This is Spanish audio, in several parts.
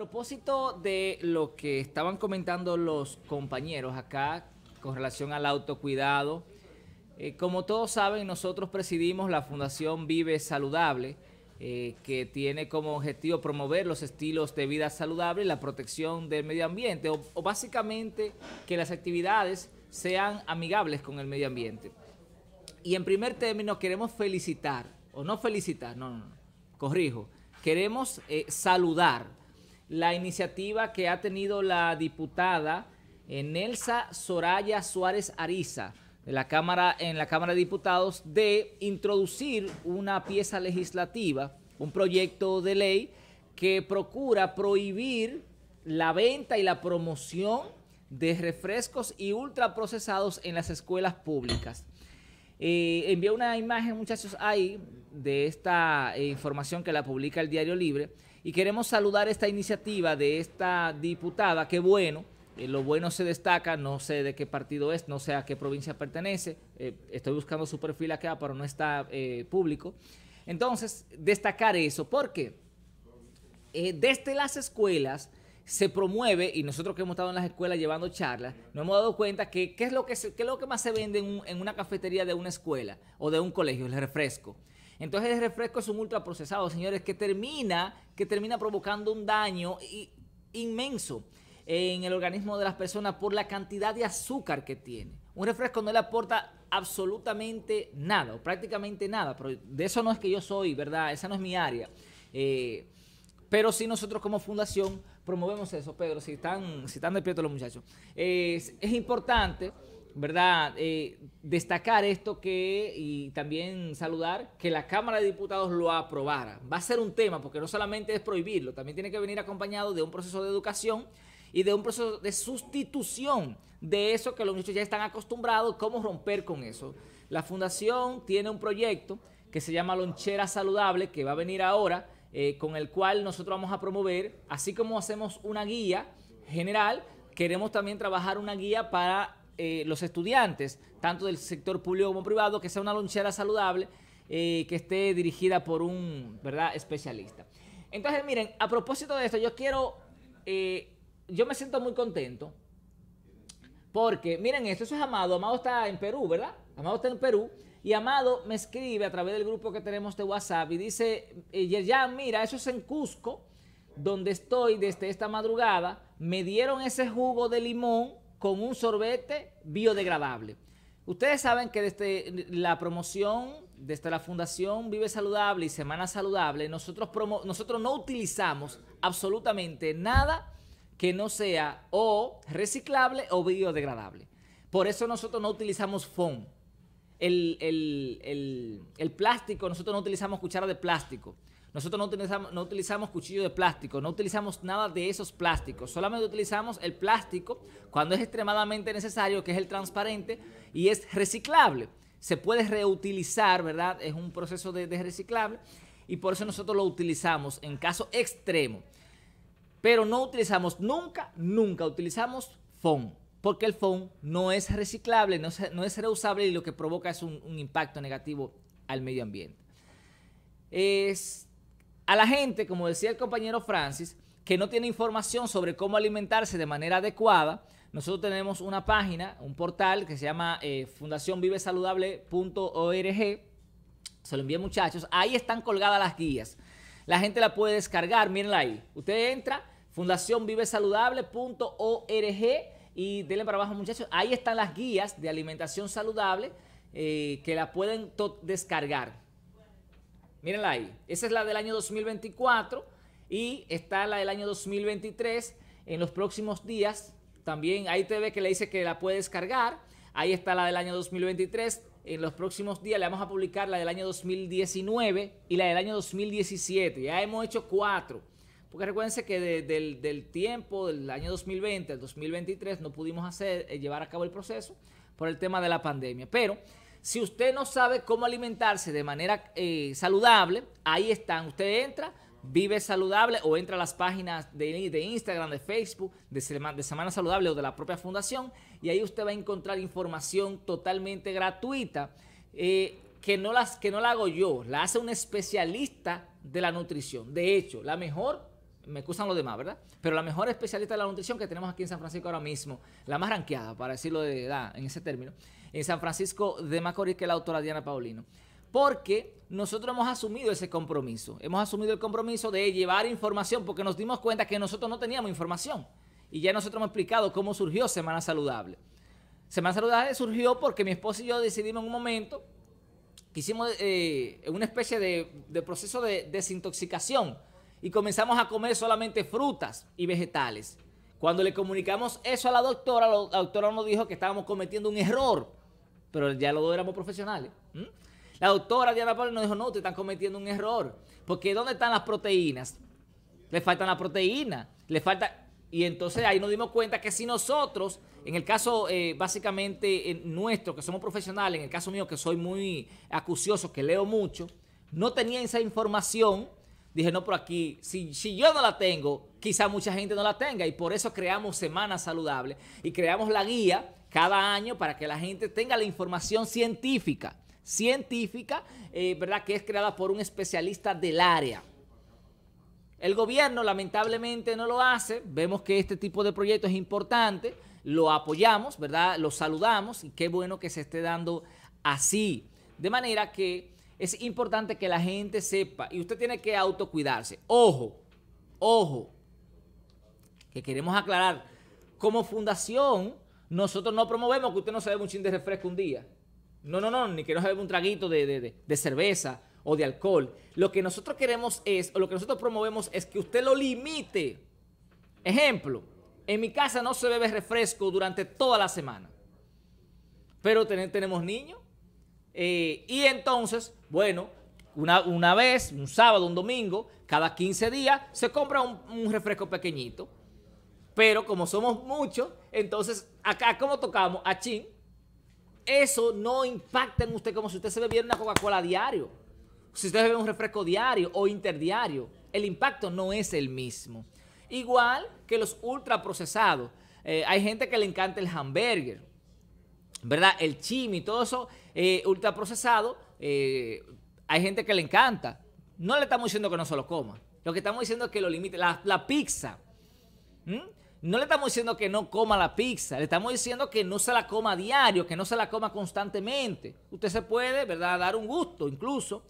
A propósito de lo que estaban comentando los compañeros acá con relación al autocuidado, eh, como todos saben, nosotros presidimos la Fundación Vive Saludable, eh, que tiene como objetivo promover los estilos de vida saludable y la protección del medio ambiente, o, básicamente que las actividades sean amigables con el medio ambiente. Y en primer término, queremos felicitar, o no felicitar, no, no, no corrijo, queremos eh, saludar la iniciativa que ha tenido la diputada Nelsa Soraya Suárez Ariza la Cámara, en la Cámara de Diputados de introducir una pieza legislativa, un proyecto de ley que procura prohibir la venta y la promoción de refrescos y ultraprocesados en las escuelas públicas. Eh, envía una imagen, muchachos, ahí de esta eh, información que la publica el Diario Libre. Y queremos saludar esta iniciativa de esta diputada. Qué bueno, eh, lo bueno se destaca. No sé de qué partido es, no sé a qué provincia pertenece. Eh, estoy buscando su perfil acá, pero no está público. Entonces, destacar eso, porque desde las escuelas se promueve, y nosotros que hemos estado en las escuelas llevando charlas, nos hemos dado cuenta que qué es lo que, es lo que más se vende en, una cafetería de una escuela o de un colegio, el refresco. Entonces el refresco es un ultraprocesado, señores, que termina, que termina provocando un daño inmenso en el organismo de las personas por la cantidad de azúcar que tiene. Un refresco no le aporta absolutamente nada, prácticamente nada, pero de eso no es que yo soy, ¿verdad? Esa no es mi área. Eh, pero sí nosotros como fundación promovemos eso, Pedro, si están, si están despiertos los muchachos. Es, importante, ¿verdad? Eh, destacar esto que, y también saludar que la Cámara de Diputados lo aprobara. Va a ser un tema, porque no solamente es prohibirlo, también tiene que venir acompañado de un proceso de educación y de un proceso de sustitución de eso que los muchachos ya están acostumbrados, cómo romper con eso. La Fundación tiene un proyecto que se llama Lonchera Saludable, que va a venir ahora eh, con el cual nosotros vamos a promover, así como hacemos una guía general, queremos también trabajar una guía para eh, los estudiantes, tanto del sector público como privado, que sea una lonchera saludable, eh, que esté dirigida por un ¿verdad? especialista. Entonces, miren, a propósito de esto, yo quiero, yo me siento muy contento, porque miren esto, eso es Amado, Amado está en Perú, ¿verdad? Amado está en Perú, y Amado me escribe a través del grupo que tenemos de WhatsApp y dice, eh, Yerjan, mira, eso es en Cusco, donde estoy desde esta madrugada. Me dieron ese jugo de limón con un sorbete biodegradable. Ustedes saben que desde la promoción, desde la Fundación Vive Saludable y Semana Saludable, nosotros, nosotros no utilizamos absolutamente nada que no sea o reciclable o biodegradable. Por eso nosotros no utilizamos fondos el, plástico, nosotros no utilizamos cuchara de plástico. Nosotros no utilizamos, no utilizamos cuchillo de plástico, no utilizamos nada de esos plásticos. Solamente utilizamos el plástico cuando es extremadamente necesario, que es el transparente y es reciclable. Se puede reutilizar, ¿verdad? Es un proceso de, reciclable y por eso nosotros lo utilizamos en caso extremo. Pero no utilizamos nunca, nunca utilizamos fondo porque el phone no es reciclable, no es, no es reusable y lo que provoca es un, impacto negativo al medio ambiente. Es a la gente, como decía el compañero Francis, que no tiene información sobre cómo alimentarse de manera adecuada, nosotros tenemos una página, un portal que se llama eh, fundacionvivesaludable.org. Se lo envié muchachos. Ahí están colgadas las guías. La gente la puede descargar, mírenla ahí. Usted entra, fundacionvivesaludable.org y denle para abajo muchachos. Ahí están las guías de alimentación saludable eh, que la pueden descargar. Mírenla ahí. Esa es la del año 2024 y está la del año 2023. En los próximos días también ahí te ve que le dice que la puede descargar. Ahí está la del año 2023. En los próximos días le vamos a publicar la del año 2019 y la del año 2017. Ya hemos hecho cuatro. Porque recuérdense que del, tiempo del año 2020 al 2023 no pudimos hacer, eh, llevar a cabo el proceso por el tema de la pandemia. Pero si usted no sabe cómo alimentarse de manera eh, saludable, ahí están. Usted entra, vive saludable o entra a las páginas de, Instagram, de Facebook, de semana, de semana Saludable o de la propia fundación y ahí usted va a encontrar información totalmente gratuita. Eh, que no, las, que no la hago yo, la hace un especialista de la nutrición. De hecho, la mejor me excusan los demás, ¿verdad? Pero la mejor especialista de la nutrición que tenemos aquí en San Francisco ahora mismo, la más ranqueada, para decirlo de edad, en ese término, en San Francisco de Macorís, que es la autora Diana Paulino. Porque nosotros hemos asumido ese compromiso. Hemos asumido el compromiso de llevar información porque nos dimos cuenta que nosotros no teníamos información. Y ya nosotros hemos explicado cómo surgió Semana Saludable. Semana Saludable surgió porque mi esposo y yo decidimos en un momento que hicimos eh, una especie de proceso de desintoxicación y comenzamos a comer solamente frutas y vegetales. Cuando le comunicamos eso a la doctora, la doctora nos dijo que estábamos cometiendo un error, pero ya los dos éramos profesionales. La doctora Diana Pablo nos dijo, no, te están cometiendo un error, porque ¿dónde están las proteínas? Le faltan la proteínas, le falta... Y entonces ahí nos dimos cuenta que si nosotros, en el caso eh, básicamente nuestro, que somos profesionales, en el caso mío que soy muy acucioso, que leo mucho, no tenía esa información, Dije, no, por aquí, si, si yo no la tengo, quizá mucha gente no la tenga. Y por eso creamos Semana Saludable y creamos la guía cada año para que la gente tenga la información científica. Científica, eh, ¿verdad? Que es creada por un especialista del área. El gobierno lamentablemente no lo hace. Vemos que este tipo de proyecto es importante. Lo apoyamos, ¿verdad? Lo saludamos y qué bueno que se esté dando así. De manera que es importante que la gente sepa y usted tiene que autocuidarse. Ojo, ojo, que queremos aclarar, como fundación nosotros no promovemos que usted no se beba un chin de refresco un día. No, no, no, ni que no se beba un traguito de, cerveza o de alcohol. Lo que nosotros queremos es, o lo que nosotros promovemos es que usted lo limite. Ejemplo, en mi casa no se bebe refresco durante toda la semana. Pero tenemos niños eh, y entonces, bueno, una, vez, un sábado, un domingo, cada 15 días, se compra un, refresco pequeñito. Pero como somos muchos, entonces acá como tocamos a chin, eso no impacta en usted como si usted se bebiera una Coca-Cola diario. Si usted bebe un refresco diario o interdiario, el impacto no es el mismo. Igual que los ultraprocesados. procesados. Eh, hay gente que le encanta el hamburger. ¿verdad? El y todo eso eh, ultraprocesado, eh, hay gente que le encanta. No le estamos diciendo que no se lo coma. Lo que estamos diciendo es que lo limite. La, pizza. No le estamos diciendo que no coma la pizza. Le estamos diciendo que no se la coma a diario, que no se la coma constantemente. Usted se puede, ¿verdad?, dar un gusto. Incluso,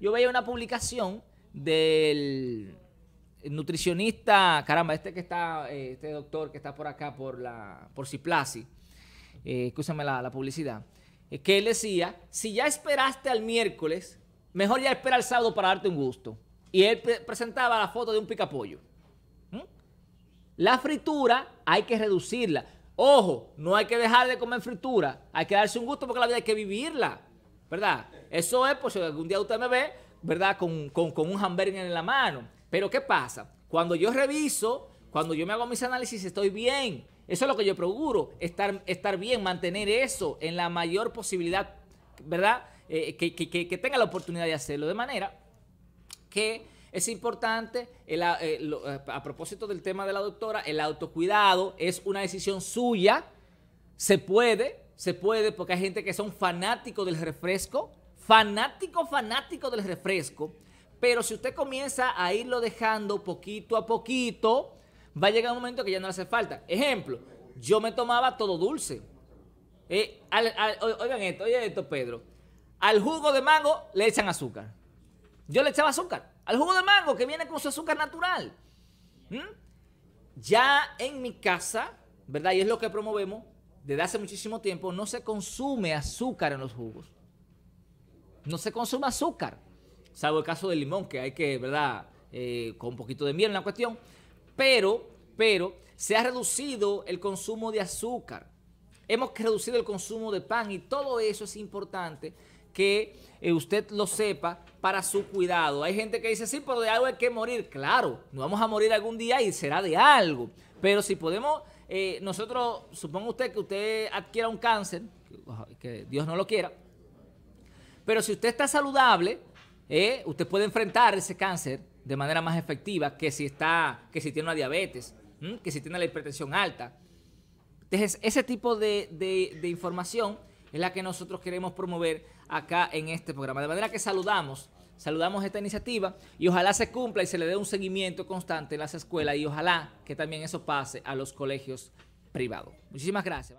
yo veía una publicación del nutricionista, caramba, este que está, eh, este doctor que está por acá, por la, por Ciplasi, eh, escúchame la, publicidad, eh, que él decía, si ya esperaste al miércoles, mejor ya espera el sábado para darte un gusto. Y él presentaba la foto de un picapollo. ¿Mm? La fritura hay que reducirla. Ojo, no hay que dejar de comer fritura. Hay que darse un gusto porque la vida hay que vivirla. ¿Verdad? Eso es, por si algún día usted me ve, ¿verdad? Con, con un hamburger en la mano. Pero ¿qué pasa? Cuando yo reviso, cuando yo me hago mis análisis, estoy bien. Eso es lo que yo procuro, estar, estar bien, mantener eso en la mayor posibilidad, ¿verdad? Eh, que, tenga la oportunidad de hacerlo. De manera que es importante, eh, eh, a propósito del tema de la doctora, el autocuidado es una decisión suya, se puede, se puede, porque hay gente que son fanático del refresco, fanático, fanático del refresco, pero si usted comienza a irlo dejando poquito a poquito, va a llegar un momento que ya no hace falta. Ejemplo, yo me tomaba todo dulce. Eh, oigan esto, oigan esto, Pedro. Al jugo de mango le echan azúcar. Yo le echaba azúcar. Al jugo de mango que viene con su azúcar natural. ¿Mm? Ya en mi casa, ¿verdad? Y es lo que promovemos desde hace muchísimo tiempo, no se consume azúcar en los jugos. No se consume azúcar. Salvo el caso del limón, que hay que, ¿verdad? Eh, con un poquito de miel en la cuestión pero, pero se ha reducido el consumo de azúcar. Hemos reducido el consumo de pan y todo eso es importante que eh, usted lo sepa para su cuidado. Hay gente que dice, sí, pero de algo hay que morir. Claro, no vamos a morir algún día y será de algo. Pero si podemos, eh, nosotros, supongo usted que usted adquiera un cáncer, que Dios no lo quiera, pero si usted está saludable, eh, usted puede enfrentar ese cáncer de manera más efectiva que si, está, que si tiene una diabetes, que si tiene la hipertensión alta. Entonces, ese tipo de, de información es la que nosotros queremos promover acá en este programa. De manera que saludamos saludamos esta iniciativa y ojalá se cumpla y se le dé un seguimiento constante en las escuelas y ojalá que también eso pase a los colegios privados. Muchísimas gracias.